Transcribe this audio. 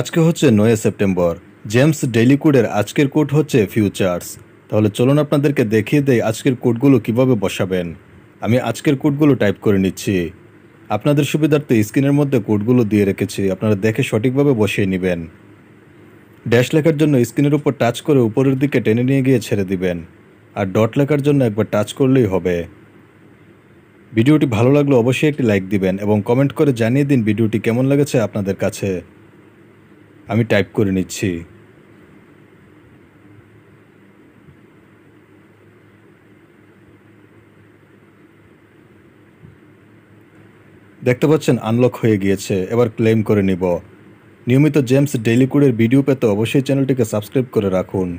আজকে হচ্ছে নয় সেপ্টেম্বর জেমস ডেলিকুডের আজকের কোড হচ্ছে ফিউচার্স তাহলে চলুন আপনাদেরকে দেখিয়ে দেয় আজকের কোডগুলো কিভাবে বসাবেন আমি আজকের কোডগুলো টাইপ করে নিচ্ছি আপনাদের সুবিধার্থে স্ক্রিনের মধ্যে কোডগুলো দিয়ে রেখেছি আপনারা দেখে সঠিকভাবে বসিয়ে নেবেন ড্যাশ লেখার জন্য স্ক্রিনের উপর টাচ করে উপরের দিকে টেনে নিয়ে গিয়ে ছেড়ে দিবেন আর ডট লেখার জন্য একবার টাচ করলেই হবে ভিডিওটি ভালো লাগলে অবশ্যই একটি লাইক দিবেন এবং কমেন্ট করে জানিয়ে দিন ভিডিওটি কেমন লেগেছে আপনাদের কাছে আমি টাইপ করে নিচ্ছি দেখতে পাচ্ছেন আনলক হয়ে গিয়েছে এবার ক্লেম করে নিব নিয়মিত জেমস ডেইলি কুড়ের ভিডিও পেতে অবশ্যই চ্যানেলটিকে সাবস্ক্রাইব করে রাখুন